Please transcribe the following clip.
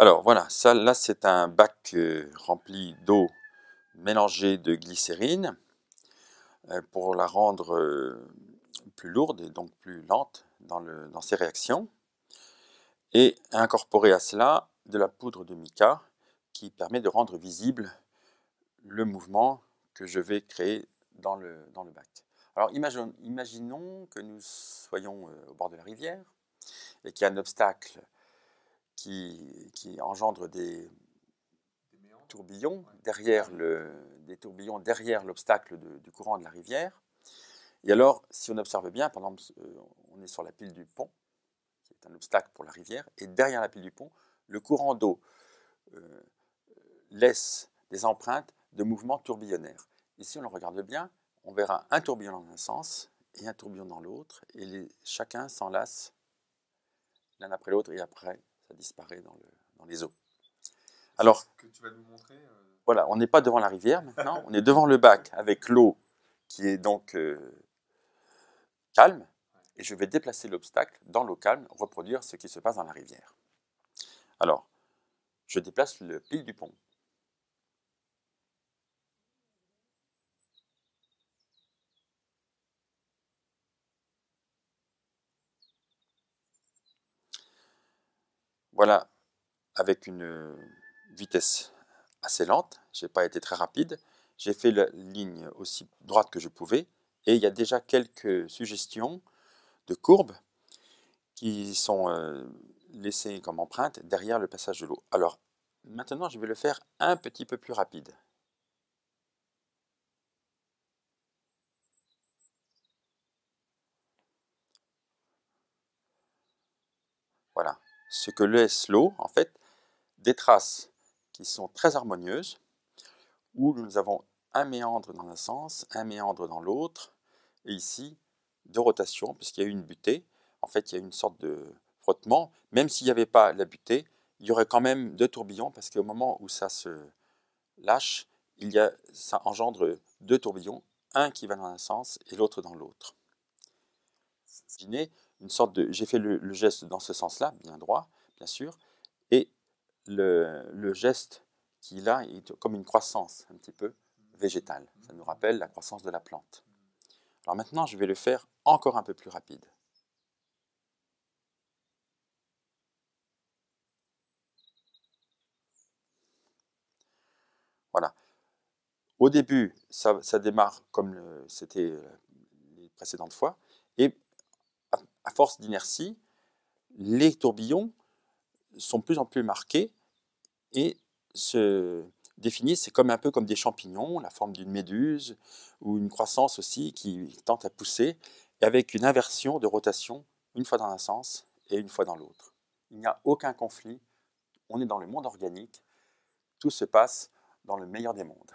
Alors voilà, ça là c'est un bac euh, rempli d'eau mélangée de glycérine euh, pour la rendre euh, plus lourde et donc plus lente dans, ses réactions. Et incorporer à cela de la poudre de mica qui permet de rendre visible le mouvement que je vais créer dans le, bac. Alors imaginons, imaginons, que nous soyons au bord de la rivière et qu'il y a un obstacle qui, engendre des, tourbillons derrière le, des tourbillons derrière l'obstacle du courant de la rivière. Et alors, si on observe bien, par euh, on est sur la pile du pont, qui est un obstacle pour la rivière, et derrière la pile du pont, le courant d'eau euh, laisse des empreintes de mouvements tourbillonnaires. Et si on le regarde bien, on verra un tourbillon dans un sens et un tourbillon dans l'autre, et chacun s'enlace l'un après l'autre et après ça disparaît dans, les eaux. Alors, euh, voilà, on n'est pas devant la rivière maintenant, on est devant le bac avec l'eau qui est donc euh, calme, et je vais déplacer l'obstacle dans l'eau calme, reproduire ce qui se passe dans la rivière. Alors, je déplace le pile du pont. Voilà, avec une vitesse assez lente, je n'ai pas été très rapide. J'ai fait la ligne aussi droite que je pouvais et il y a déjà quelques suggestions de courbes qui sont euh, laissées comme empreinte derrière le passage de l'eau. Alors maintenant, je vais le faire un petit peu plus rapide. ce que laisse l'eau, en fait, des traces qui sont très harmonieuses, où nous avons un méandre dans un sens, un méandre dans l'autre, et ici, deux rotations, puisqu'il y a eu une butée. En fait, il y a une sorte de frottement. Même s'il n'y avait pas la butée, il y aurait quand même deux tourbillons, parce qu'au moment où ça se lâche, il y a, ça engendre deux tourbillons, un qui va dans un sens et l'autre dans l'autre une sorte de. J'ai fait le, geste dans ce sens-là, bien droit, bien sûr, et le, geste qu'il a est comme une croissance un petit peu végétale. Mmh. Ça nous rappelle la croissance de la plante. Alors maintenant, je vais le faire encore un peu plus rapide. Voilà. Au début, ça, démarre comme c'était euh, les précédentes fois. Et force d'inertie, les tourbillons sont de plus en plus marqués et se définissent comme un peu comme des champignons, la forme d'une méduse ou une croissance aussi qui tente à pousser et avec une inversion de rotation une fois dans un sens et une fois dans l'autre. Il n'y a aucun conflit, on est dans le monde organique, tout se passe dans le meilleur des mondes.